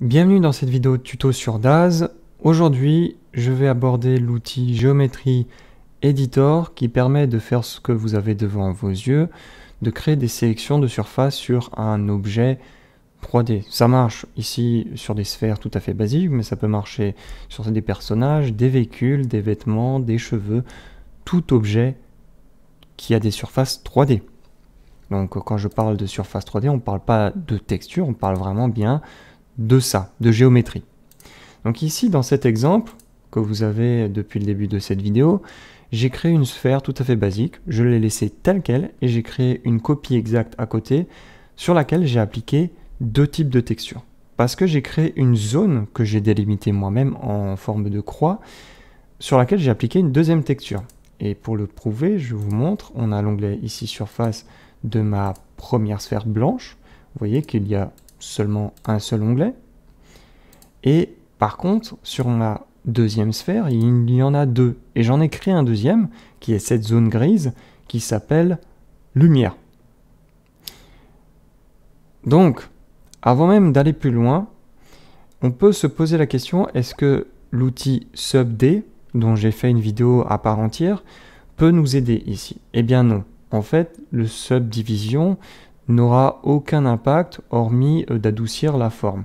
Bienvenue dans cette vidéo tuto sur DAZ. Aujourd'hui, je vais aborder l'outil Géométrie Editor qui permet de faire ce que vous avez devant vos yeux, de créer des sélections de surface sur un objet 3D. Ça marche ici sur des sphères tout à fait basiques, mais ça peut marcher sur des personnages, des véhicules, des vêtements, des cheveux, tout objet qui a des surfaces 3D. Donc quand je parle de surface 3D, on ne parle pas de texture, on parle vraiment bien de ça, de géométrie. Donc ici, dans cet exemple que vous avez depuis le début de cette vidéo, j'ai créé une sphère tout à fait basique, je l'ai laissée telle qu'elle, et j'ai créé une copie exacte à côté, sur laquelle j'ai appliqué deux types de textures. Parce que j'ai créé une zone que j'ai délimitée moi-même en forme de croix, sur laquelle j'ai appliqué une deuxième texture. Et pour le prouver, je vous montre, on a l'onglet ici surface de ma première sphère blanche. Vous voyez qu'il y a seulement un seul onglet. Et par contre, sur ma deuxième sphère, il y en a deux. Et j'en ai créé un deuxième, qui est cette zone grise, qui s'appelle lumière. Donc, avant même d'aller plus loin, on peut se poser la question, est-ce que l'outil subd, dont j'ai fait une vidéo à part entière, peut nous aider ici Eh bien non. En fait, le subdivision, n'aura aucun impact hormis euh, d'adoucir la forme.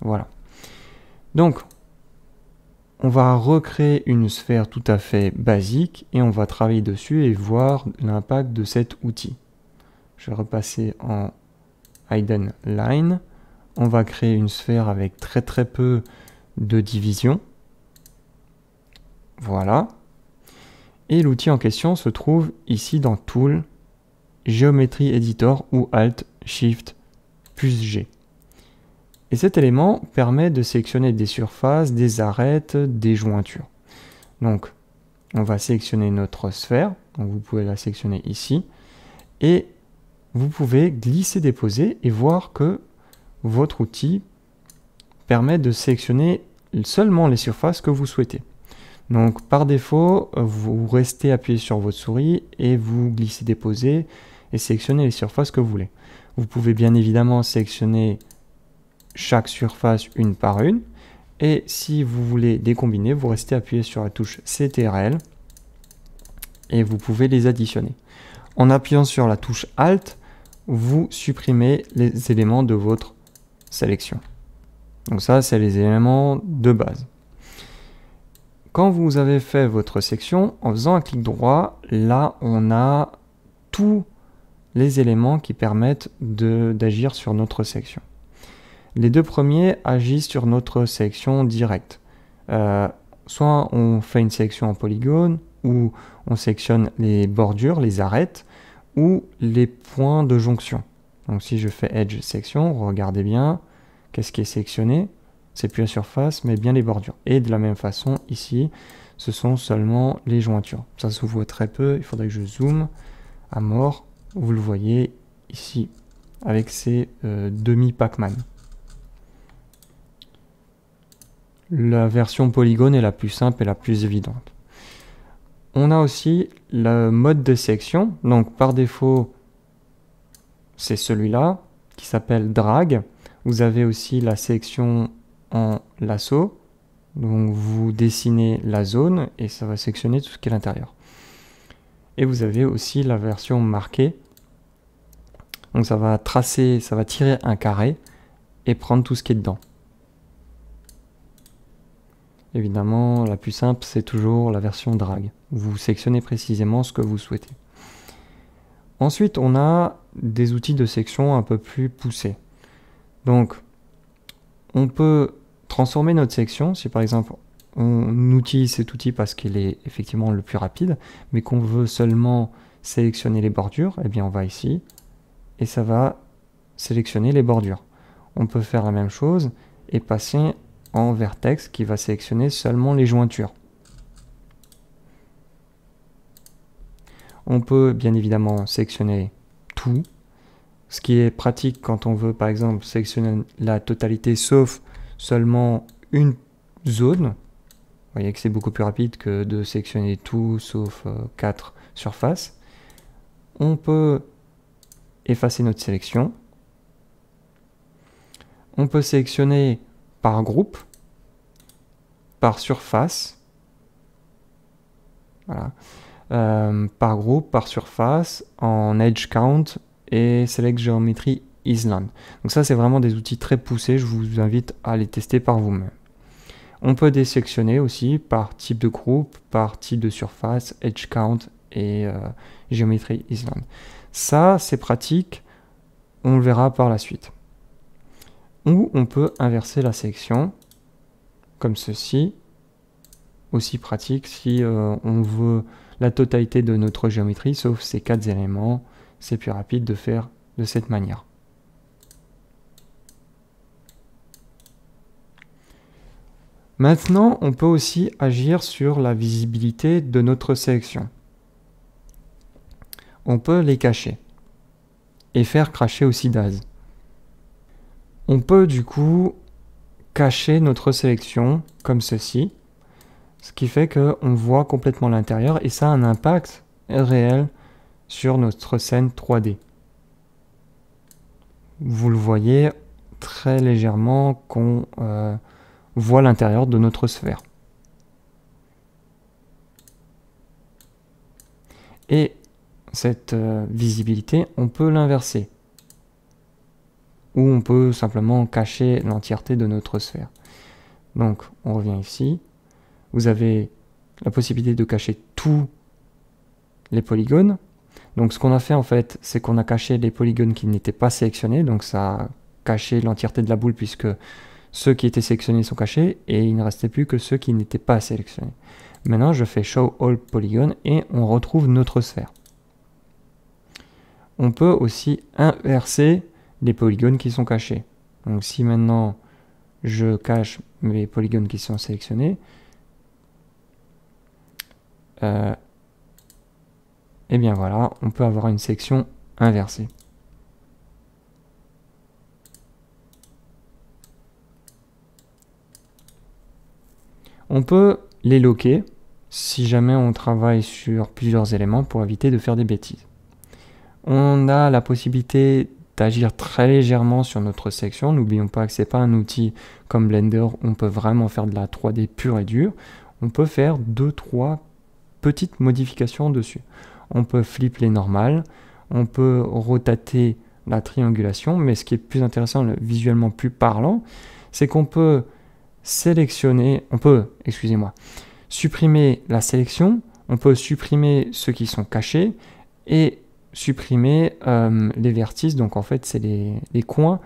Voilà. Donc, on va recréer une sphère tout à fait basique et on va travailler dessus et voir l'impact de cet outil. Je vais repasser en Hidden Line. On va créer une sphère avec très très peu de division. Voilà. Et l'outil en question se trouve ici dans Tool, Géométrie Editor ou Alt Shift plus G. Et cet élément permet de sélectionner des surfaces, des arêtes, des jointures. Donc, on va sélectionner notre sphère, donc vous pouvez la sélectionner ici, et vous pouvez glisser, déposer et voir que votre outil permet de sélectionner seulement les surfaces que vous souhaitez. Donc par défaut, vous restez appuyé sur votre souris et vous glissez, déposez et sélectionner les surfaces que vous voulez. Vous pouvez bien évidemment sélectionner chaque surface une par une. Et si vous voulez décombiner, vous restez appuyé sur la touche CTRL et vous pouvez les additionner. En appuyant sur la touche Alt, vous supprimez les éléments de votre sélection. Donc ça, c'est les éléments de base. Quand vous avez fait votre section, en faisant un clic droit, là, on a tout les éléments qui permettent d'agir sur notre section. Les deux premiers agissent sur notre section directe. Euh, soit on fait une section en polygone, ou on sectionne les bordures, les arêtes, ou les points de jonction. Donc si je fais Edge Section, regardez bien qu'est-ce qui est sélectionné. C'est plus la surface, mais bien les bordures. Et de la même façon, ici, ce sont seulement les jointures. Ça se voit très peu, il faudrait que je zoome à mort vous le voyez ici avec ces euh, demi Pac-Man. La version polygone est la plus simple et la plus évidente. On a aussi le mode de section, donc par défaut c'est celui-là qui s'appelle drag. Vous avez aussi la section en lasso, donc vous dessinez la zone et ça va sectionner tout ce qui est à l'intérieur. Et vous avez aussi la version marquée. Donc ça va tracer, ça va tirer un carré et prendre tout ce qui est dedans. Évidemment, la plus simple, c'est toujours la version drag. Vous sélectionnez précisément ce que vous souhaitez. Ensuite, on a des outils de section un peu plus poussés. Donc, on peut transformer notre section. Si par exemple, on utilise cet outil parce qu'il est effectivement le plus rapide, mais qu'on veut seulement sélectionner les bordures, et eh bien on va ici et ça va sélectionner les bordures. On peut faire la même chose et passer en vertex qui va sélectionner seulement les jointures. On peut bien évidemment sélectionner tout, ce qui est pratique quand on veut par exemple sélectionner la totalité sauf seulement une zone voyez que c'est beaucoup plus rapide que de sélectionner tout sauf 4 euh, surfaces. On peut effacer notre sélection. On peut sélectionner par groupe, par surface, euh, par groupe, par surface, en Edge Count et Select Géométrie Island. Donc ça c'est vraiment des outils très poussés, je vous invite à les tester par vous-même. On peut désectionner aussi par type de groupe, par type de surface, edge count et euh, géométrie Island. Ça, c'est pratique, on le verra par la suite. Ou on peut inverser la sélection, comme ceci. Aussi pratique si euh, on veut la totalité de notre géométrie, sauf ces quatre éléments. C'est plus rapide de faire de cette manière. Maintenant, on peut aussi agir sur la visibilité de notre sélection. On peut les cacher et faire cracher aussi DAZ. On peut du coup cacher notre sélection comme ceci, ce qui fait qu'on voit complètement l'intérieur et ça a un impact réel sur notre scène 3D. Vous le voyez très légèrement qu'on... Euh, voit l'intérieur de notre sphère. Et cette euh, visibilité, on peut l'inverser. Ou on peut simplement cacher l'entièreté de notre sphère. Donc on revient ici. Vous avez la possibilité de cacher tous les polygones. Donc ce qu'on a fait en fait, c'est qu'on a caché les polygones qui n'étaient pas sélectionnés. Donc ça a caché l'entièreté de la boule puisque ceux qui étaient sélectionnés sont cachés et il ne restait plus que ceux qui n'étaient pas sélectionnés. Maintenant, je fais Show All Polygon et on retrouve notre sphère. On peut aussi inverser les polygones qui sont cachés. Donc si maintenant je cache mes polygones qui sont sélectionnés, euh, eh et bien voilà, on peut avoir une section inversée. On peut les loquer si jamais on travaille sur plusieurs éléments pour éviter de faire des bêtises. On a la possibilité d'agir très légèrement sur notre section. N'oublions pas que c'est pas un outil comme Blender, on peut vraiment faire de la 3D pure et dure. On peut faire 2-3 petites modifications dessus. On peut flipper les normales, on peut rotater la triangulation, mais ce qui est plus intéressant, visuellement plus parlant, c'est qu'on peut sélectionner, on peut, excusez-moi, supprimer la sélection, on peut supprimer ceux qui sont cachés et supprimer euh, les vertices, donc en fait c'est les, les, coins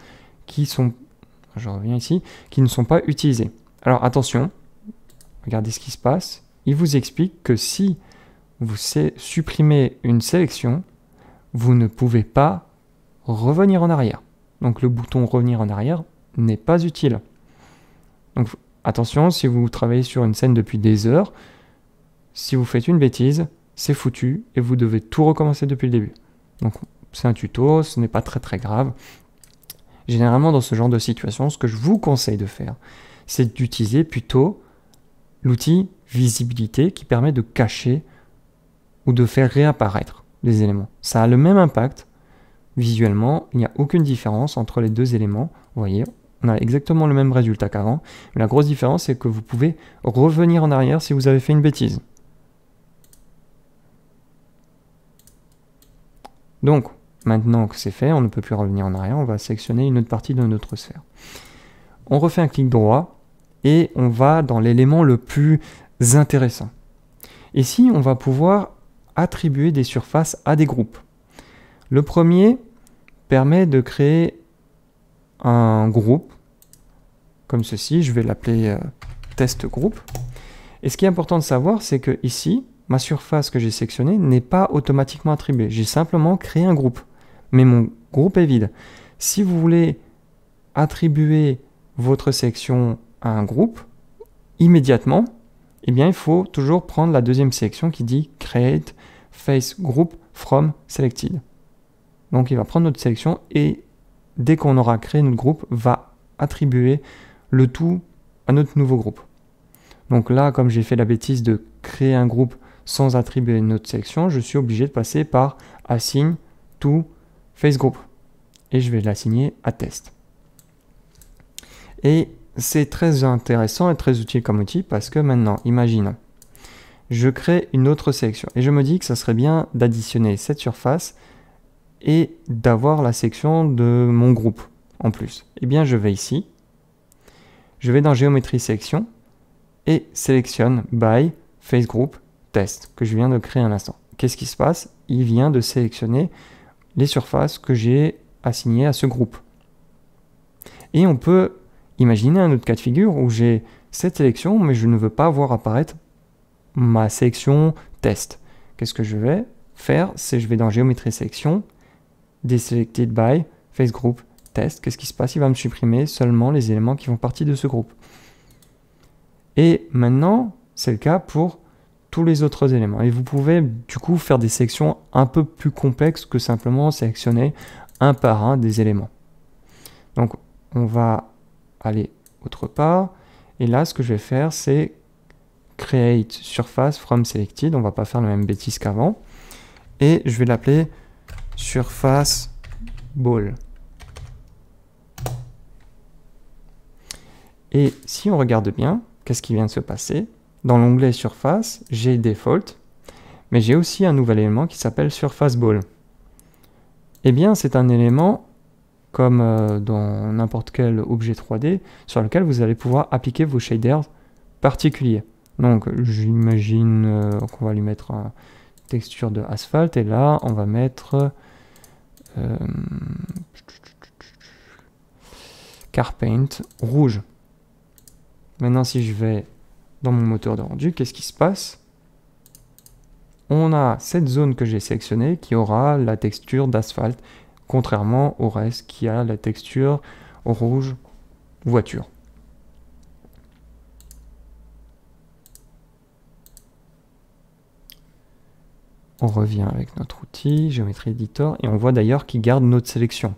qui sont, je reviens ici, qui ne sont pas utilisés. Alors attention, regardez ce qui se passe, il vous explique que si vous supprimez une sélection, vous ne pouvez pas revenir en arrière. Donc le bouton revenir en arrière n'est pas utile. Donc attention, si vous travaillez sur une scène depuis des heures, si vous faites une bêtise, c'est foutu et vous devez tout recommencer depuis le début. Donc c'est un tuto, ce n'est pas très très grave. Généralement dans ce genre de situation, ce que je vous conseille de faire, c'est d'utiliser plutôt l'outil visibilité qui permet de cacher ou de faire réapparaître les éléments. Ça a le même impact. Visuellement, il n'y a aucune différence entre les deux éléments. Vous voyez, on a exactement le même résultat qu'avant. La grosse différence, c'est que vous pouvez revenir en arrière si vous avez fait une bêtise. Donc, maintenant que c'est fait, on ne peut plus revenir en arrière, on va sélectionner une autre partie de notre sphère. On refait un clic droit et on va dans l'élément le plus intéressant. Ici, on va pouvoir attribuer des surfaces à des groupes. Le premier permet de créer un groupe, comme ceci, je vais l'appeler euh, test groupe. Et ce qui est important de savoir, c'est que ici, ma surface que j'ai sélectionnée n'est pas automatiquement attribuée. J'ai simplement créé un groupe, mais mon groupe est vide. Si vous voulez attribuer votre section à un groupe, immédiatement, eh bien, il faut toujours prendre la deuxième section qui dit create face group from selected. Donc il va prendre notre sélection et dès qu'on aura créé notre groupe, va attribuer le tout à notre nouveau groupe. Donc là, comme j'ai fait la bêtise de créer un groupe sans attribuer une autre section, je suis obligé de passer par assigne to face group et je vais l'assigner à test. Et c'est très intéressant et très utile comme outil parce que maintenant, imagine, je crée une autre section et je me dis que ça serait bien d'additionner cette surface et d'avoir la section de mon groupe en plus Eh bien, je vais ici, je vais dans Géométrie Section et sélectionne By Face Group Test que je viens de créer un instant. Qu'est-ce qui se passe Il vient de sélectionner les surfaces que j'ai assignées à ce groupe. Et on peut imaginer un autre cas de figure où j'ai cette sélection, mais je ne veux pas voir apparaître ma section test. Qu'est-ce que je vais faire C'est je vais dans géométrie section deselected by face group test. Qu'est-ce qui se passe Il va me supprimer seulement les éléments qui font partie de ce groupe. Et maintenant, c'est le cas pour tous les autres éléments. Et vous pouvez du coup faire des sections un peu plus complexes que simplement sélectionner un par un des éléments. Donc on va aller autre part. Et là, ce que je vais faire, c'est create surface from selected. On va pas faire la même bêtise qu'avant. Et je vais l'appeler surface ball. Et si on regarde bien, qu'est-ce qui vient de se passer Dans l'onglet surface, j'ai default, mais j'ai aussi un nouvel élément qui s'appelle surface ball. Eh bien, c'est un élément comme euh, dans n'importe quel objet 3D sur lequel vous allez pouvoir appliquer vos shaders particuliers. Donc, j'imagine euh, qu'on va lui mettre un, texture de asphalte. Et là, on va mettre euh, paint rouge. Maintenant, si je vais dans mon moteur de rendu, qu'est-ce qui se passe On a cette zone que j'ai sélectionnée qui aura la texture d'asphalte, contrairement au reste qui a la texture rouge voiture. On revient avec notre outil, géométrie editor, et on voit d'ailleurs qu'il garde notre sélection.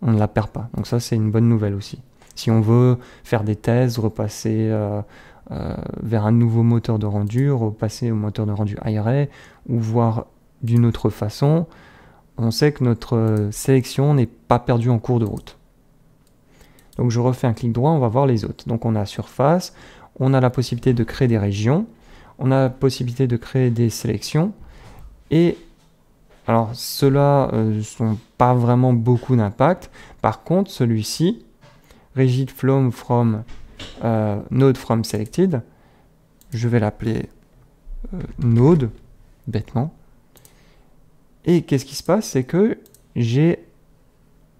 On ne la perd pas, donc ça c'est une bonne nouvelle aussi. Si on veut faire des thèses, repasser euh, euh, vers un nouveau moteur de rendu, repasser au moteur de rendu IRA, ou voir d'une autre façon, on sait que notre euh, sélection n'est pas perdue en cours de route. Donc je refais un clic droit, on va voir les autres. Donc on a surface, on a la possibilité de créer des régions, on a la possibilité de créer des sélections, et alors ceux-là n'ont euh, sont pas vraiment beaucoup d'impact. Par contre, celui-ci, rigid from from euh, node from selected, je vais l'appeler euh, node bêtement. Et qu'est-ce qui se passe C'est que j'ai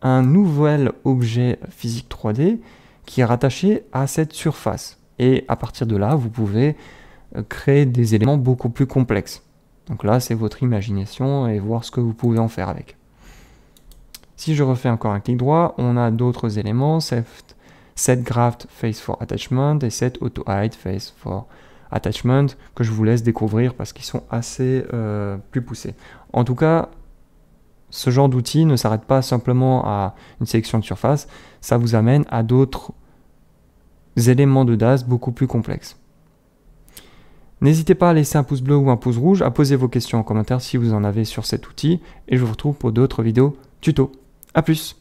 un nouvel objet physique 3D qui est rattaché à cette surface. Et à partir de là, vous pouvez créer des éléments beaucoup plus complexes. Donc là, c'est votre imagination et voir ce que vous pouvez en faire avec. Si je refais encore un clic droit, on a d'autres éléments, set graft face for attachment et set auto hide face for attachment que je vous laisse découvrir parce qu'ils sont assez euh, plus poussés. En tout cas, ce genre d'outil ne s'arrête pas simplement à une sélection de surface, ça vous amène à d'autres éléments de DAS beaucoup plus complexes. N'hésitez pas à laisser un pouce bleu ou un pouce rouge, à poser vos questions en commentaire si vous en avez sur cet outil, et je vous retrouve pour d'autres vidéos tuto. A plus